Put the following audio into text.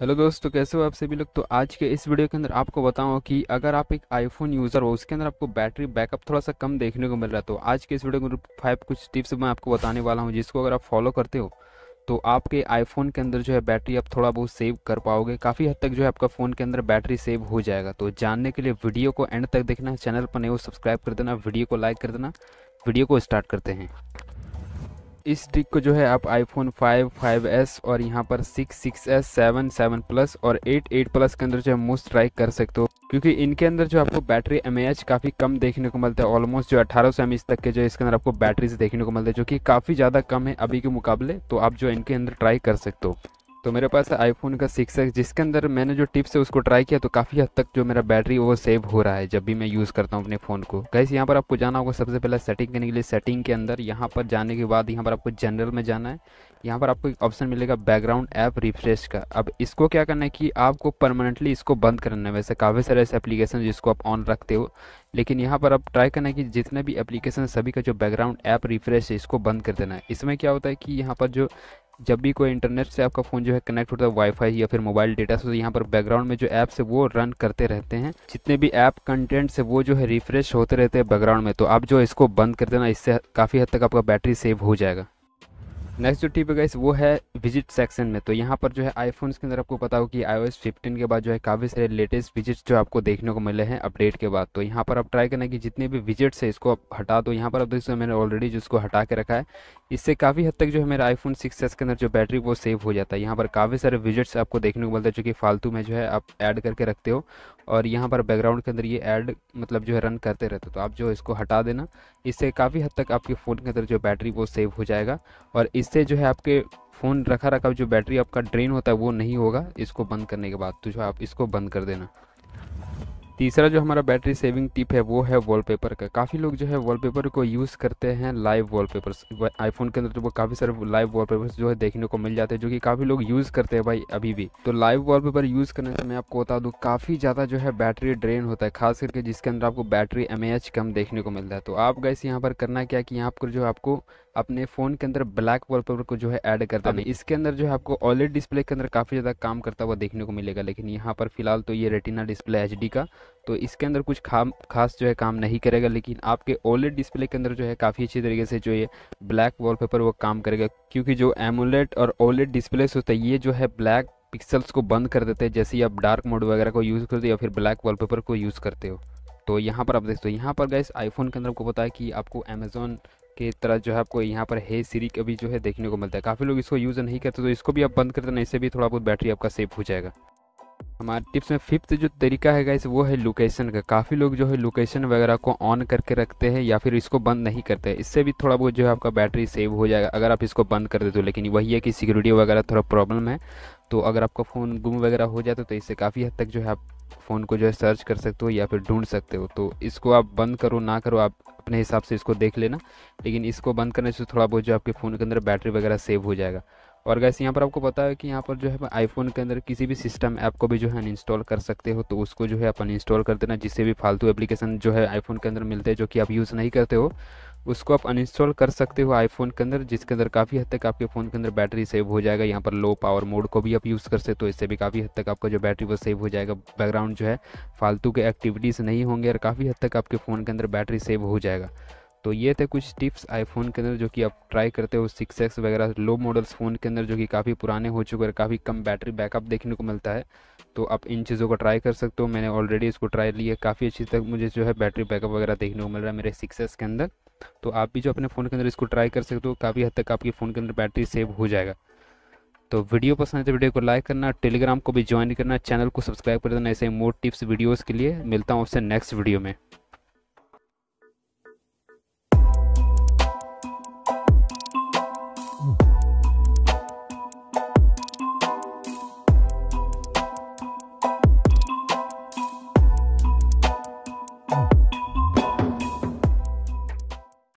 hello दोस्तों कैसे हो आप सभी लोग तो आज के इस वीडियो के अंदर आपको बताऊं कि अगर आप एक आईफोन यूज़र हो उसके अंदर आपको बैटरी बैकअप थोड़ा सा कम देखने को मिल रहा है तो आज के इस वीडियो के फाइव कुछ टिप्स मैं आपको बताने वाला हूं जिसको अगर आप फॉलो करते हो तो आपके आईफोन के अंदर जो है बैटरी आप थोड़ा बहुत सेव कर पाओगे काफ़ी हद तक जो है आपका फ़ोन के अंदर बैटरी सेव हो जाएगा तो जानने के लिए वीडियो को एंड तक देखना चैनल पर नहीं हो सब्सक्राइब कर देना वीडियो को लाइक कर देना वीडियो को स्टार्ट करते हैं इस ट्रिक को जो है आप आईफोन 5, 5s और यहाँ पर 6, 6s, 7, 7 प्लस और 8, 8 प्लस के अंदर जो है मोस्ट ट्राई कर सकते हो क्योंकि इनके अंदर जो आपको बैटरी एम काफ़ी कम देखने को मिलता है ऑलमोस्ट जो 1800 सौ तक के जो है इसके अंदर आपको बैटरीज देखने को मिलता है जो कि काफ़ी ज़्यादा कम है अभी के मुकाबले तो आप जो इनके अंदर ट्राई कर सकते हो तो मेरे पास है आईफोन का सिक्स एक्स जिसके अंदर मैंने जो टिप्स है उसको ट्राई किया तो काफ़ी हद तक जो मेरा बैटरी वो सेव हो रहा है जब भी मैं यूज़ करता हूँ अपने फ़ोन को कैसे यहाँ पर आपको जाना होगा सबसे पहले सेटिंग करने के लिए सेटिंग के अंदर यहाँ पर जाने के बाद यहाँ पर आपको जनरल में जाना है यहाँ पर आपको एक ऑप्शन मिलेगा बैकग्राउंड ऐप रिफ्रेश का अब इसको क्या करना है कि आपको परमानेंटली इसको बंद करना है वैसे काफ़ी सारे ऐसे एप्लीकेशन जिसको आप ऑन रखते हो लेकिन यहाँ पर आप ट्राई करना है कि जितने भी एप्लीकेशन सभी का जो बैकग्राउंड ऐप रिफ्रेश है इसको बंद कर देना है इसमें क्या होता है कि यहाँ पर जो जब भी कोई इंटरनेट से आपका फ़ोन जो है कनेक्ट होता है वाईफाई या फिर मोबाइल डेटा से तो यहाँ पर बैकग्राउंड में जो ऐप्स है वो रन करते रहते हैं जितने भी ऐप कंटेंट से वो जो है रिफ्रेश होते रहते हैं बैकग्राउंड में तो आप जो इसको बंद कर देना इससे काफ़ी हद तक आपका बैटरी सेव हो जाएगा नेक्स्ट जो टिप है इस वो है विजिट सेक्शन में तो यहाँ पर जो है आईफोन्स के अंदर आपको पता हो कि एस 15 के बाद जो है काफ़ी सारे लेटेस्ट विजिट्स जो आपको देखने को मिले हैं अपडेट के बाद तो यहाँ पर आप ट्राई करना कि जितने भी विजिट्स है इसको आप हटा दो यहाँ पर आप देख सकते मैंने ऑलरेडी जिसको हटा के रखा है इससे काफ़ी हद तक जो है मेरा आईफोन सिक्स एस के अंदर जो बैटरी वो सेव हो जाता है यहाँ पर काफ़ी सारे विजिट्स आपको देखने को मिलता है जो कि फालतू में जो है आप ऐड करके रखते हो और यहाँ पर बैकग्राउंड के अंदर ये ऐड मतलब जो है रन करते रहते हो तो आप जो इसको हटा देना इससे काफ़ी हद तक आपके फ़ोन के अंदर जो बैटरी वो सेव हो जाएगा और इससे जो है आपके फ़ोन रखा रखा जो बैटरी आपका ड्रेन होता है वो नहीं होगा इसको बंद करने के बाद तो जो आप इसको बंद कर देना तीसरा जो हमारा बैटरी सेविंग टिप है वो है वॉलपेपर का काफ़ी लोग जो है वॉलपेपर को यूज़ करते हैं लाइव वॉलपेपर्स आईफोन के अंदर तो काफ़ी सारे लाइव वॉलपेपर्स जो है देखने को मिल जाते हैं जो कि काफ़ी लोग यूज़ करते हैं भाई अभी भी तो लाइव वॉलपेपर यूज़ करने से मैं आपको बता दूँ काफ़ी ज़्यादा जो है बैटरी ड्रेन होता है खास करके जिसके अंदर आपको बैटरी एम कम देखने को मिलता है तो आप गैस यहाँ पर करना क्या कि यहाँ पर जो आपको अपने फ़ोन के अंदर ब्लैक वॉलपेपर को जो है ऐड करता नहीं इसके अंदर जो है आपको ऑलेट डिस्प्ले के अंदर काफ़ी ज़्यादा काम करता हुआ देखने को मिलेगा लेकिन यहाँ पर फिलहाल तो ये रेटिना डिस्प्ले एच का तो इसके अंदर कुछ खाम खास जो है काम नहीं करेगा लेकिन आपके ओलेट डिस्प्ले के अंदर जो है काफ़ी अच्छी तरीके से जो ये ब्लैक वॉलपेपर वो काम करेगा क्योंकि जो एमोलेट और ओलेट डिस्प्ले होते हैं ये जो है ब्लैक पिक्सल्स को बंद कर देते हैं जैसे ही आप डार्क मोड वगैरह को यूज़ करते हो या फिर ब्लैक वॉलपेपर को यूज़ करते हो तो यहाँ पर आप देखते हो यहाँ पर गए आईफोन के अंदर आपको पता है कि आपको अमेज़ोन के तरह जो है आपको यहाँ पर हे सीरी का भी जो है देखने को मिलता है काफ़ी लोग इसको यूज़ नहीं करते तो इसको भी आप बंद कर देना इससे भी थोड़ा बहुत बैटरी आपका सेफ हो जाएगा हमारे टिप्स में फिफ्थ जो तरीका है गाइस वो है लोकेशन का काफ़ी लोग जो है लोकेशन वगैरह को ऑन करके रखते हैं या फिर इसको बंद नहीं करते इससे भी थोड़ा बहुत जो है आपका बैटरी सेव हो जाएगा अगर आप इसको बंद कर देते हो लेकिन वही है कि सिक्योरिटी वगैरह थोड़ा प्रॉब्लम है तो अगर आपका फ़ोन गुम वगैरह हो जाता तो इससे काफ़ी हद तक जो है आप फ़ोन को जो है सर्च कर सकते हो या फिर ढूंढ सकते हो तो इसको आप बंद करो ना करो आप अपने हिसाब से इसको देख लेना लेकिन इसको बंद करने से थोड़ा बहुत जो आपके फ़ोन के अंदर बैटरी वगैरह सेव हो जाएगा और गैस यहाँ पर आपको पता है कि यहाँ पर जो है आईफोन के अंदर किसी भी सिस्टम ऐप को भी जो है अनइंस्टॉल कर सकते हो तो उसको जो है अपन इंस्टॉल कर देना जिससे भी फालतू एप्लीकेशन जो है आईफोन के अंदर मिलते हैं जो कि आप यूज़ नहीं करते हो उसको आप अनइंस्टॉल कर सकते हो आईफोन के अंदर जिसके अंदर काफ़ी हद तक आपके फ़ोन के अंदर बैटरी सेव हो जाएगा यहाँ पर लो पावर मोड को भी आप यूज़ कर सकते हो इससे भी काफ़ी हद तक आपका जो बैटरी वो सेव हो जाएगा बैकग्राउंड जो है फालतू के एक्टिविटीज़ नहीं होंगे और काफ़ी हद तक आपके फ़ोन के अंदर बैटरी सेव हो जाएगा तो ये थे कुछ टिप्स आईफोन के अंदर जो कि आप ट्राई करते हो सिक्स एक्स वगैरह लो मॉडल्स फ़ोन के अंदर जो कि काफ़ी पुराने हो चुके हैं काफ़ी कम बैटरी बैकअप देखने को मिलता है तो आप इन चीज़ों को ट्राई कर सकते हो मैंने ऑलरेडी इसको ट्राई लिया काफ़ी अच्छी तक मुझे जो है बैटरी बैकअप वगैरह देखने को मिल रहा है मेरे सिक्स के अंदर तो आप भी जो अपने फ़ोन के अंदर इसको ट्राई कर सकते हो काफ़ी हद तक आपके फ़ोन के अंदर बैटरी सेव हो जाएगा तो वीडियो पसंद है तो वीडियो को लाइक करना टेलीग्राम को भी ज्वाइन करना चैनल को सब्सक्राइब कर देना ऐसे मोर टिप्स वीडियोज़ के लिए मिलता हूँ आपसे नेक्स्ट वीडियो में